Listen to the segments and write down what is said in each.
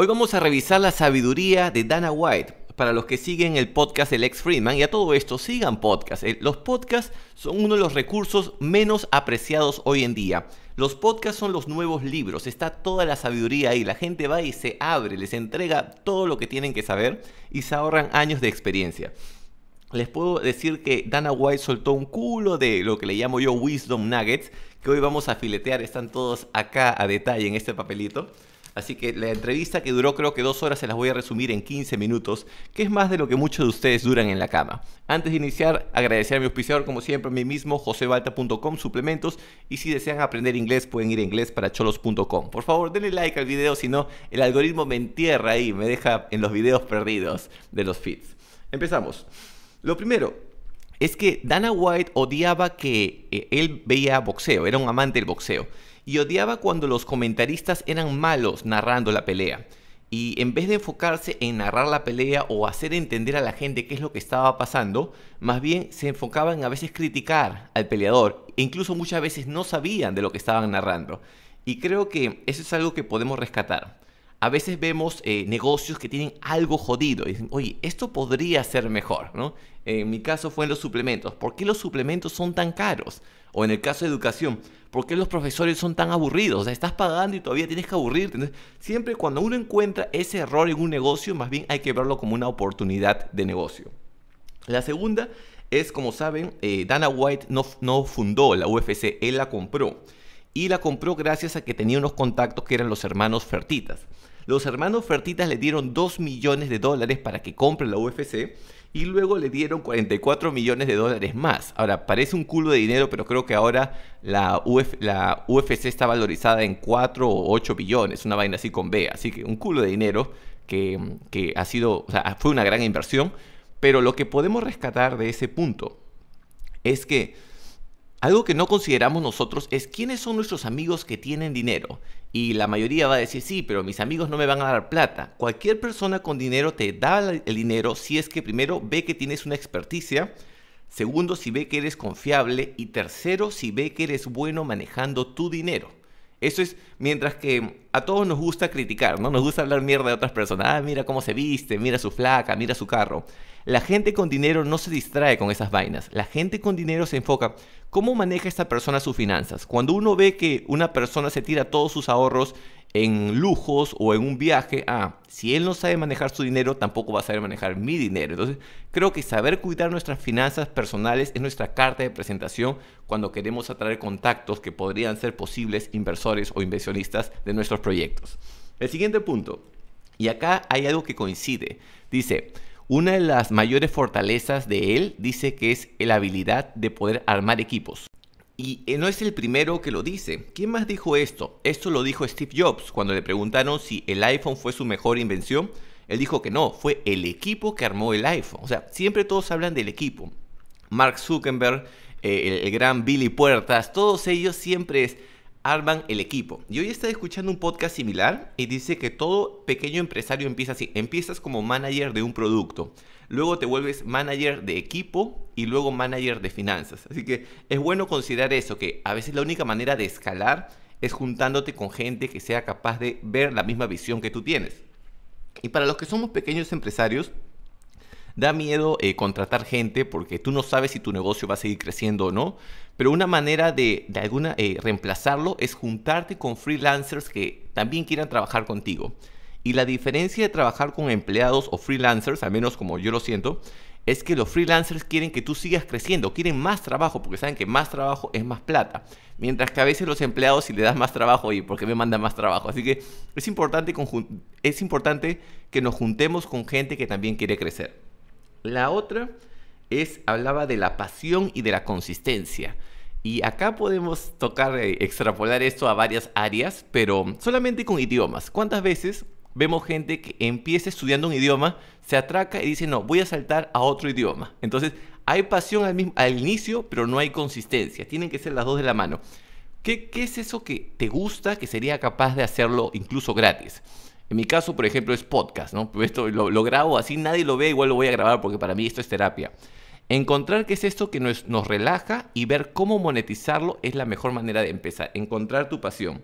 Hoy vamos a revisar la sabiduría de Dana White. Para los que siguen el podcast El ex Friedman y a todo esto, sigan podcast. Eh, los podcasts son uno de los recursos menos apreciados hoy en día. Los podcasts son los nuevos libros, está toda la sabiduría ahí, la gente va y se abre, les entrega todo lo que tienen que saber y se ahorran años de experiencia. Les puedo decir que Dana White soltó un culo de lo que le llamo yo wisdom nuggets, que hoy vamos a filetear, están todos acá a detalle en este papelito. Así que la entrevista que duró creo que dos horas se las voy a resumir en 15 minutos, que es más de lo que muchos de ustedes duran en la cama. Antes de iniciar, agradecer a mi auspiciador, como siempre, a mí mismo, josebalta.com, suplementos, y si desean aprender inglés, pueden ir a inglés para cholos.com. Por favor, denle like al video, si no, el algoritmo me entierra ahí, me deja en los videos perdidos de los feeds. Empezamos. Lo primero, es que Dana White odiaba que eh, él veía boxeo, era un amante del boxeo, y odiaba cuando los comentaristas eran malos narrando la pelea. Y en vez de enfocarse en narrar la pelea o hacer entender a la gente qué es lo que estaba pasando, más bien se enfocaban a veces criticar al peleador e incluso muchas veces no sabían de lo que estaban narrando. Y creo que eso es algo que podemos rescatar a veces vemos eh, negocios que tienen algo jodido y dicen, oye, esto podría ser mejor, ¿no? En mi caso fue en los suplementos. ¿Por qué los suplementos son tan caros? O en el caso de educación, ¿por qué los profesores son tan aburridos? O sea, estás pagando y todavía tienes que aburrirte. siempre cuando uno encuentra ese error en un negocio, más bien hay que verlo como una oportunidad de negocio. La segunda es, como saben, eh, Dana White no, no fundó la UFC, él la compró y la compró gracias a que tenía unos contactos que eran los hermanos Fertitas. Los hermanos Fertitas le dieron 2 millones de dólares para que compre la UFC y luego le dieron 44 millones de dólares más. Ahora, parece un culo de dinero, pero creo que ahora la, UFC está valorizada en 4 o 8 billones, una vaina así con B. Así que un culo de dinero que, que ha sido, o sea, fue una gran inversión. Pero lo que podemos rescatar de ese punto es que algo que no consideramos nosotros es quiénes son nuestros amigos que tienen dinero. Y la mayoría va a decir, sí, pero mis amigos no me van a dar plata. Cualquier persona con dinero te da el dinero si es que primero ve que tienes una experticia, segundo si ve que eres confiable y tercero si ve que eres bueno manejando tu dinero. Eso es, mientras que a todos nos gusta criticar, ¿no? Nos gusta hablar mierda de otras personas. Ah, mira cómo se viste, mira su flaca, mira su carro. La gente con dinero no se distrae con esas vainas. La gente con dinero se enfoca cómo maneja esta persona sus finanzas. Cuando uno ve que una persona se tira todos sus ahorros en lujos o en un viaje, ah, si él no sabe manejar su dinero, tampoco va a saber manejar mi dinero. Entonces, creo que saber cuidar nuestras finanzas personales es nuestra carta de presentación cuando queremos atraer contactos que podrían ser posibles inversores o inversionistas de nuestros proyectos. El siguiente punto, y acá hay algo que coincide, dice, una de las mayores fortalezas de él dice que es la habilidad de poder armar equipos. Y no es el primero que lo dice. ¿Quién más dijo esto? Esto lo dijo Steve Jobs cuando le preguntaron si el iPhone fue su mejor invención. Él dijo que no, fue el equipo que armó el iPhone. O sea, siempre todos hablan del equipo. Mark Zuckerberg, eh, el, el gran Billy Puertas, todos ellos siempre es arman el equipo. Y hoy estaba escuchando un podcast similar y dice que todo pequeño empresario empieza así. Empiezas como manager de un producto, luego te vuelves manager de equipo y luego manager de finanzas. Así que es bueno considerar eso, que a veces la única manera de escalar es juntándote con gente que sea capaz de ver la misma visión que tú tienes. Y para los que somos pequeños empresarios, Da miedo eh, contratar gente porque tú no sabes si tu negocio va a seguir creciendo o no. Pero una manera de, alguna, eh, reemplazarlo es juntarte con freelancers que también quieran trabajar contigo. Y la diferencia de trabajar con empleados o freelancers, al menos como yo lo siento, es que los freelancers quieren que tú sigas creciendo, quieren más trabajo porque saben que más trabajo es más plata. Mientras que a veces los empleados si le das más trabajo, oye, ¿por qué me mandan más trabajo? Así que es importante, es importante que nos juntemos con gente que también quiere crecer. La otra es, hablaba de la pasión y de la consistencia. Y acá podemos tocar, eh, extrapolar esto a varias áreas, pero solamente con idiomas. ¿Cuántas veces vemos gente que empieza estudiando un idioma, se atraca y dice, no, voy a saltar a otro idioma? Entonces, hay pasión al, inicio, pero no hay consistencia. Tienen que ser las dos de la mano. ¿Qué, ¿Qué es eso que te gusta que sería capaz de hacerlo incluso gratis? En mi caso, por ejemplo, es podcast, ¿no? Pues esto lo, grabo así, nadie lo ve, igual lo voy a grabar porque para mí esto es terapia. Encontrar qué es esto que nos, relaja y ver cómo monetizarlo es la mejor manera de empezar. Encontrar tu pasión.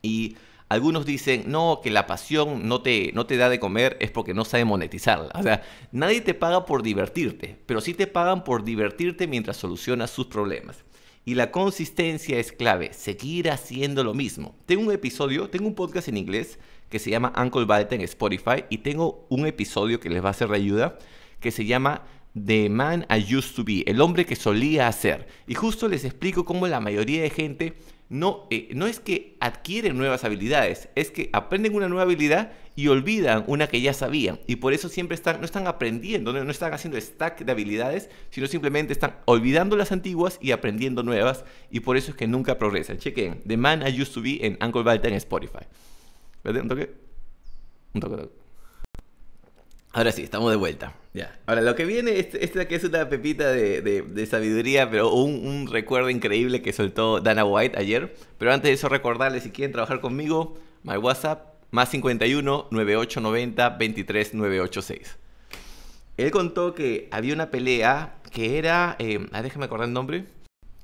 Y algunos dicen, no, que la pasión no te, no te da de comer es porque no sabe monetizarla. O sea, nadie te paga por divertirte, pero sí te pagan por divertirte mientras solucionas sus problemas. Y la consistencia es clave, seguir haciendo lo mismo. Tengo un episodio, tengo un podcast en inglés que se llama Uncle Walter en Spotify y tengo un episodio que les va a ser de ayuda que se llama The Man I Used to Be, el hombre que solía ser... Y justo les explico cómo la mayoría de gente no, eh, no es que adquieren nuevas habilidades, es que aprenden una nueva habilidad y olvidan una que ya sabían. Y por eso siempre están, no están aprendiendo, no, están haciendo stack de habilidades, sino simplemente están olvidando las antiguas y aprendiendo nuevas. Y por eso es que nunca progresan. Chequen, The Man I Used to Be en Uncle Walter en Spotify. Vete, un toque. Un toque, Ahora sí, estamos de vuelta. Ya. Ahora, lo que viene, es, esta que es una pepita de, sabiduría, pero un, recuerdo increíble que soltó Dana White ayer. Pero antes de eso, recordarles si quieren trabajar conmigo, my WhatsApp, más 51 9890 23986. Él contó que había una pelea que era, eh, ah, déjame acordar el nombre,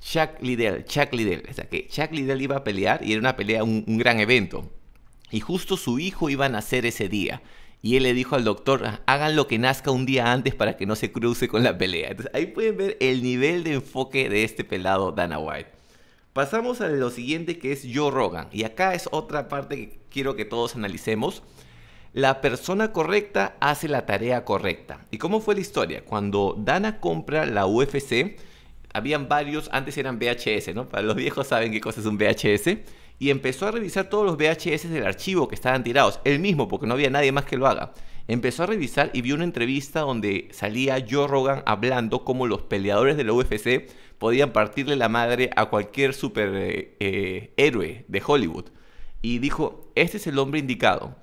Chuck Liddell, Chuck Liddell. O sea, que Chuck Liddell iba a pelear y era una pelea, un, un gran evento y justo su hijo iba a nacer ese día. Y él le dijo al doctor, hagan lo que nazca un día antes para que no se cruce con la pelea. ahí pueden ver el nivel de enfoque de este pelado Dana White. Pasamos a lo siguiente que es Joe Rogan. Y acá es otra parte que quiero que todos analicemos. La persona correcta hace la tarea correcta. ¿Y cómo fue la historia? Cuando Dana compra la UFC, habían varios, antes eran VHS, ¿no? Para los viejos saben qué cosa es un VHS y empezó a revisar todos los VHS del archivo que estaban tirados, él mismo, porque no había nadie más que lo haga. Empezó a revisar y vio una entrevista donde salía Joe Rogan hablando cómo los peleadores de la UFC podían partirle la madre a cualquier superhéroe eh, eh, de Hollywood. Y dijo, este es el hombre indicado.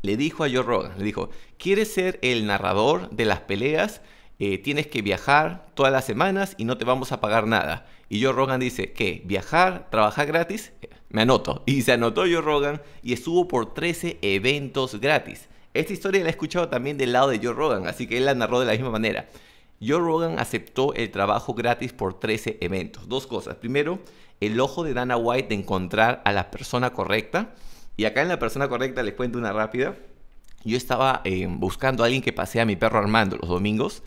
Le dijo a Joe Rogan, le dijo, ¿quieres ser el narrador de las peleas? Eh, tienes que viajar todas las semanas y no te vamos a pagar nada. Y Joe Rogan dice, ¿qué? ¿Viajar? ¿Trabajar gratis? me anoto. Y se anotó Joe Rogan y estuvo por 13 eventos gratis. Esta historia la he escuchado también del lado de Joe Rogan, así que él la narró de la misma manera. Joe Rogan aceptó el trabajo gratis por 13 eventos. Dos cosas. Primero, el ojo de Dana White de encontrar a la persona correcta. Y acá en la persona correcta les cuento una rápida. Yo estaba eh, buscando a alguien que pasee a mi perro Armando los domingos.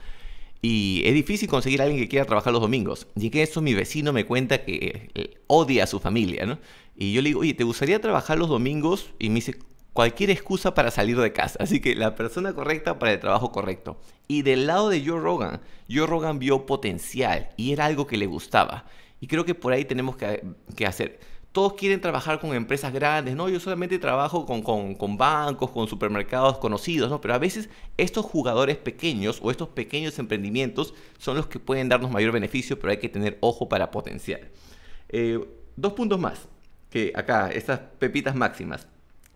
Y es difícil conseguir a alguien que quiera trabajar los domingos. Y que eso mi vecino me cuenta que eh, odia a su familia, ¿no? Y yo le digo, oye, ¿te gustaría trabajar los domingos? Y me dice, cualquier excusa para salir de casa. Así que la persona correcta para el trabajo correcto. Y del lado de Joe Rogan, Joe Rogan vio potencial y era algo que le gustaba. Y creo que por ahí tenemos que, que hacer. Todos quieren trabajar con empresas grandes, ¿no? Yo solamente trabajo con, con, bancos, con supermercados conocidos, ¿no? Pero a veces estos jugadores pequeños o estos pequeños emprendimientos son los que pueden darnos mayor beneficio, pero hay que tener ojo para potenciar. Eh, dos puntos más que acá, estas pepitas máximas,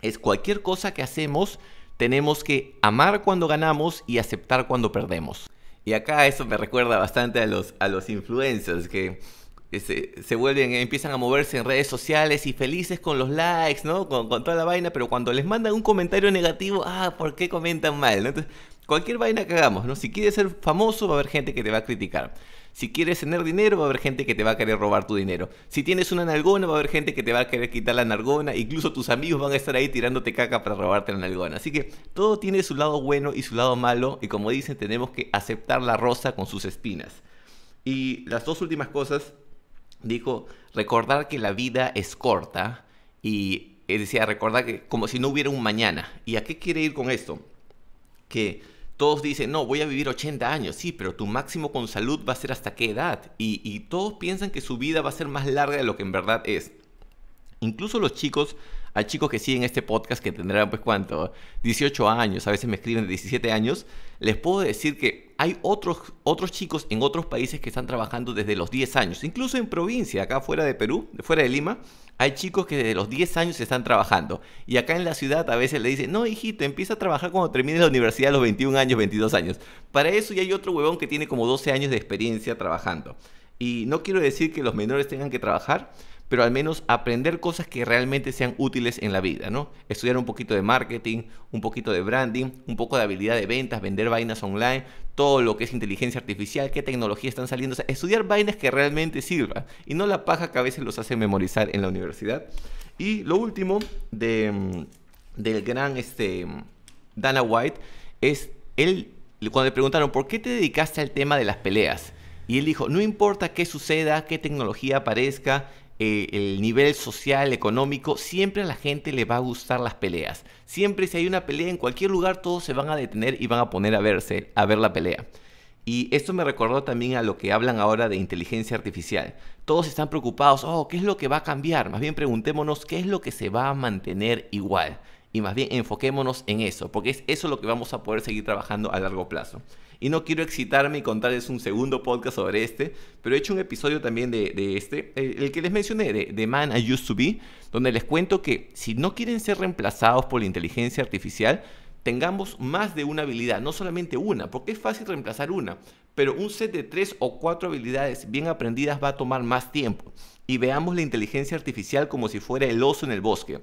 es cualquier cosa que hacemos, tenemos que amar cuando ganamos y aceptar cuando perdemos. Y acá eso me recuerda bastante a los, a los influencers que se, se vuelven, empiezan a moverse en redes sociales y felices con los likes, ¿no? Con, toda la vaina, pero cuando les mandan un comentario negativo, ah, ¿por qué comentan mal? cualquier vaina que hagamos, ¿no? Si quieres ser famoso, va a haber gente que te va a criticar. Si quieres tener dinero, va a haber gente que te va a querer robar tu dinero. Si tienes una nalgona, va a haber gente que te va a querer quitar la nalgona. Incluso tus amigos van a estar ahí tirándote caca para robarte la nalgona. Así que todo tiene su lado bueno y su lado malo. Y como dicen, tenemos que aceptar la rosa con sus espinas. Y las dos últimas cosas, dijo, recordar que la vida es corta y decía, recordar que como si no hubiera un mañana. ¿Y a qué quiere ir con esto? Que todos dicen, no, voy a vivir 80 años, sí, pero tu máximo con salud va a ser hasta qué edad. Y, todos piensan que su vida va a ser más larga de lo que en verdad es. Incluso los chicos hay chicos que siguen este podcast que tendrán, pues, ¿cuánto? 18 años, a veces me escriben de 17 años. Les puedo decir que hay otros, otros chicos en otros países que están trabajando desde los 10 años, incluso en provincia, acá fuera de Perú, fuera de Lima, hay chicos que desde los 10 años están trabajando. Y acá en la ciudad a veces le dicen, no, hijito, empieza a trabajar cuando termines la universidad a los 21 años, 22 años. Para eso ya hay otro huevón que tiene como 12 años de experiencia trabajando. Y no quiero decir que los menores tengan que trabajar, pero al menos aprender cosas que realmente sean útiles en la vida, ¿no? Estudiar un poquito de marketing, un poquito de branding, un poco de habilidad de ventas, vender vainas online, todo lo que es inteligencia artificial, qué tecnología están saliendo, estudiar vainas que realmente sirvan. y no la paja que a veces los hace memorizar en la universidad. Y lo último mm, del gran este, Dana White es él, cuando le preguntaron, ¿por qué te dedicaste al tema de las peleas? Y él dijo, no importa qué suceda, qué tecnología aparezca, eh, el nivel social, económico, siempre a la gente le va a gustar las peleas. Siempre si hay una pelea en cualquier lugar, todos se van a detener y van a poner a verse, a ver la pelea. Y esto me recordó también a lo que hablan ahora de inteligencia artificial. Todos están preocupados, oh, ¿qué es lo que va a cambiar? Más bien preguntémonos, ¿qué es lo que se va a mantener igual? y más bien enfoquémonos en eso, porque es eso lo que vamos a poder seguir trabajando a largo plazo. Y no quiero excitarme y contarles un segundo podcast sobre este, pero he hecho un episodio también de, este, el, que les mencioné, de, de Man I Used to Be, donde les cuento que si no quieren ser reemplazados por la inteligencia artificial, tengamos más de una habilidad, no solamente una, porque es fácil reemplazar una, pero un set de tres o cuatro habilidades bien aprendidas va a tomar más tiempo. Y veamos la inteligencia artificial como si fuera el oso en el bosque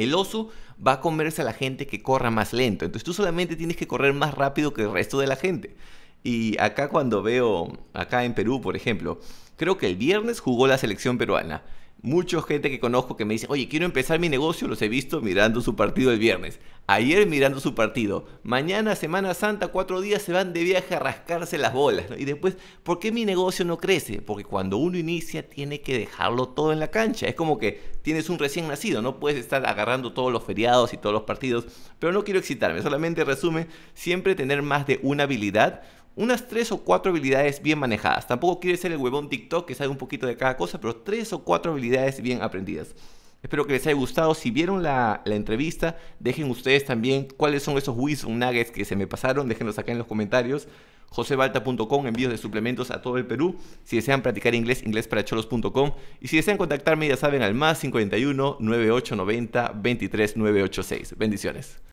el oso va a comerse a la gente que corra más lento. Entonces tú solamente tienes que correr más rápido que el resto de la gente. Y acá cuando veo, acá en Perú, por ejemplo, creo que el viernes jugó la selección peruana. Mucha gente que conozco que me dice, oye, quiero empezar mi negocio, los he visto mirando su partido el viernes ayer mirando su partido, mañana Semana Santa, cuatro días se van de viaje a rascarse las bolas. Y después, ¿por qué mi negocio no crece? Porque cuando uno inicia tiene que dejarlo todo en la cancha. Es como que tienes un recién nacido, no puedes estar agarrando todos los feriados y todos los partidos. Pero no quiero excitarme, solamente resume, siempre tener más de una habilidad unas tres o cuatro habilidades bien manejadas. Tampoco quiere ser el huevón TikTok que sabe un poquito de cada cosa, pero tres o cuatro habilidades bien aprendidas. Espero que les haya gustado. Si vieron la, entrevista, dejen ustedes también cuáles son esos wisdom nuggets que se me pasaron. Déjenlos acá en los comentarios. josebalta.com, envíos de suplementos a todo el Perú. Si desean practicar inglés, inglesparacholos.com. Y si desean contactarme, ya saben, al más 51 9890 23986. Bendiciones.